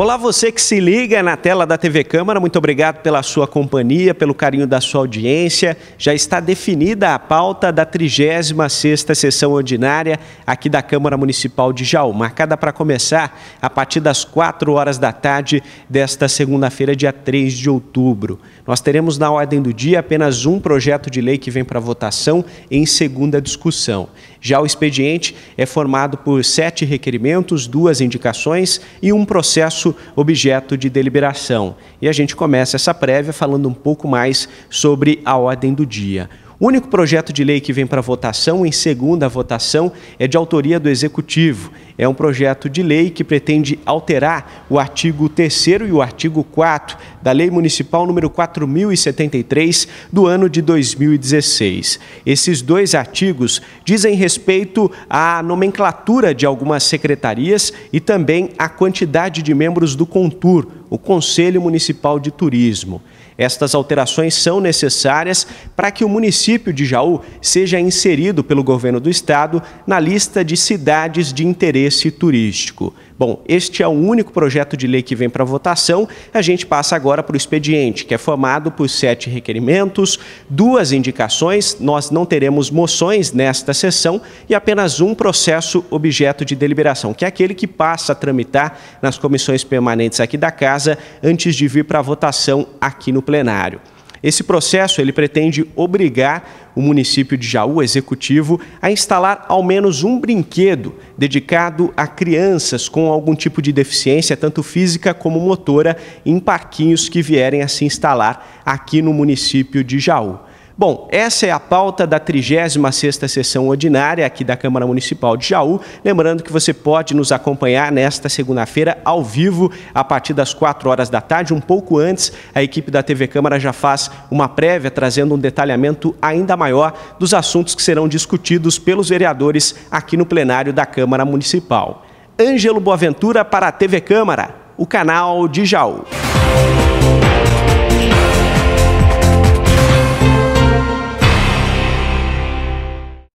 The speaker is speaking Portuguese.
Olá, você que se liga na tela da TV Câmara, muito obrigado pela sua companhia, pelo carinho da sua audiência. Já está definida a pauta da 36ª sessão ordinária aqui da Câmara Municipal de Jaú, marcada para começar a partir das 4 horas da tarde desta segunda-feira, dia 3 de outubro. Nós teremos na ordem do dia apenas um projeto de lei que vem para votação em segunda discussão. Já o expediente é formado por sete requerimentos, duas indicações e um processo objeto de deliberação. E a gente começa essa prévia falando um pouco mais sobre a ordem do dia. O único projeto de lei que vem para votação, em segunda votação, é de autoria do Executivo. É um projeto de lei que pretende alterar o artigo 3 e o artigo 4 da Lei Municipal número 4073 do ano de 2016. Esses dois artigos dizem respeito à nomenclatura de algumas secretarias e também à quantidade de membros do CONTUR, o Conselho Municipal de Turismo. Estas alterações são necessárias para que o município de Jaú seja inserido pelo governo do estado na lista de cidades de interesse turístico. Bom, este é o único projeto de lei que vem para votação. A gente passa agora agora para o expediente, que é formado por sete requerimentos, duas indicações, nós não teremos moções nesta sessão e apenas um processo objeto de deliberação, que é aquele que passa a tramitar nas comissões permanentes aqui da Casa antes de vir para a votação aqui no plenário. Esse processo ele pretende obrigar o município de Jaú Executivo a instalar ao menos um brinquedo dedicado a crianças com algum tipo de deficiência, tanto física como motora, em parquinhos que vierem a se instalar aqui no município de Jaú. Bom, essa é a pauta da 36ª sessão ordinária aqui da Câmara Municipal de Jaú. Lembrando que você pode nos acompanhar nesta segunda-feira ao vivo a partir das 4 horas da tarde, um pouco antes. A equipe da TV Câmara já faz uma prévia trazendo um detalhamento ainda maior dos assuntos que serão discutidos pelos vereadores aqui no plenário da Câmara Municipal. Ângelo Boaventura para a TV Câmara, o canal de Jaú.